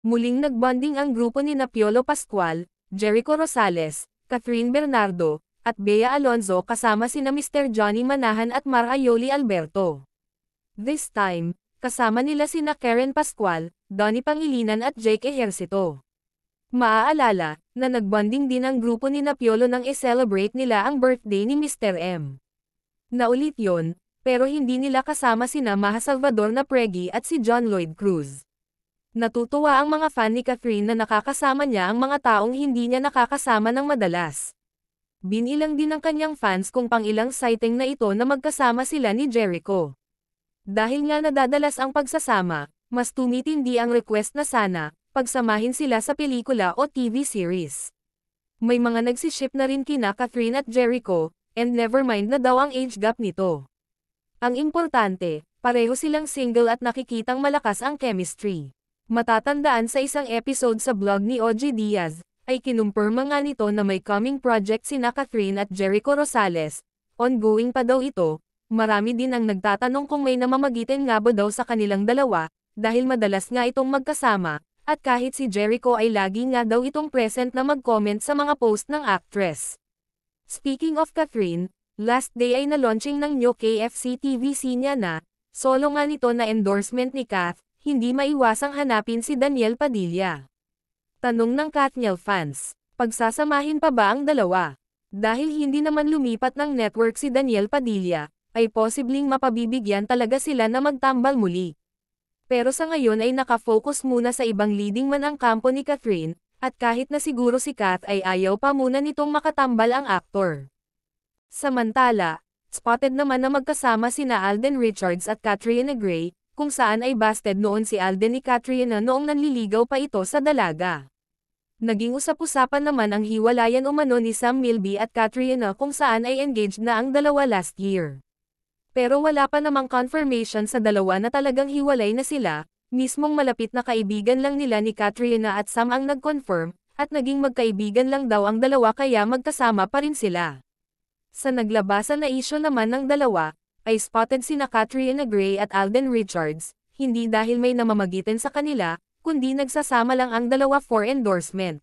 Muling nagbonding ang grupo ni Napiolo Pascual, Jericho Rosales, Catherine Bernardo, at Bea Alonzo kasama sina Mr. Johnny Manahan at Marayoli Alberto. This time, kasama nila sina Karen Pascual, Donnie Pangilinan at Jake Ejercito. Maaalala, na nagbonding din ang grupo ni Napiolo nang i-celebrate nila ang birthday ni Mr. M. Naulit yon, pero hindi nila kasama sina Maha Salvador na Pregi at si John Lloyd Cruz. Natutuwa ang mga fan ni Catherine na nakakasama niya ang mga taong hindi niya nakakasama ng madalas. Binilang din ng kanyang fans kung pangilang sighting na ito na magkasama sila ni Jericho. Dahil nga nadadalas ang pagsasama, mas tumitindi ang request na sana, pagsamahin sila sa pelikula o TV series. May mga nagsiship na rin kina Catherine at Jericho, and never mind na daw ang age gap nito. Ang importante, pareho silang single at nakikitang malakas ang chemistry. Matatandaan sa isang episode sa blog ni OG Diaz, ay kinumpirma nga nito na may coming project sina Catherine at Jericho Rosales, ongoing pa daw ito, marami din ang nagtatanong kung may namamagitan nga ba daw sa kanilang dalawa, dahil madalas nga itong magkasama, at kahit si Jericho ay lagi nga daw itong present na mag-comment sa mga post ng actress. Speaking of Catherine, last day ay na-launching ng new KFC TVC niya na, solo nga nito na endorsement ni Kath, hindi maiwasang hanapin si Daniel Padilla. Tanong ng Katniel fans, pagsasamahin pa ba ang dalawa? Dahil hindi naman lumipat ng network si Daniel Padilla, ay posibleng mapabibigyan talaga sila na magtambal muli. Pero sa ngayon ay nakafocus muna sa ibang leading man ang kampo ni Catherine, at kahit na siguro si Kat ay ayaw pa muna nitong makatambal ang aktor. Samantala, spotted naman na magkasama sina Alden Richards at Catherine Gray, kung saan ay busted noon si Alden ni Katrina noong nanliligaw pa ito sa dalaga. Naging usap-usapan naman ang hiwalayan umano ni Sam Milby at Katrina kung saan ay engaged na ang dalawa last year. Pero wala pa namang confirmation sa dalawa na talagang hiwalay na sila, mismong malapit na kaibigan lang nila ni Katrina at Sam ang nag-confirm, at naging magkaibigan lang daw ang dalawa kaya magkasama pa rin sila. Sa naglabasan na isyo naman ng dalawa, ay spotted sina Katrina Gray at Alden Richards, hindi dahil may namamagitan sa kanila, kundi nagsasama lang ang dalawa for endorsement.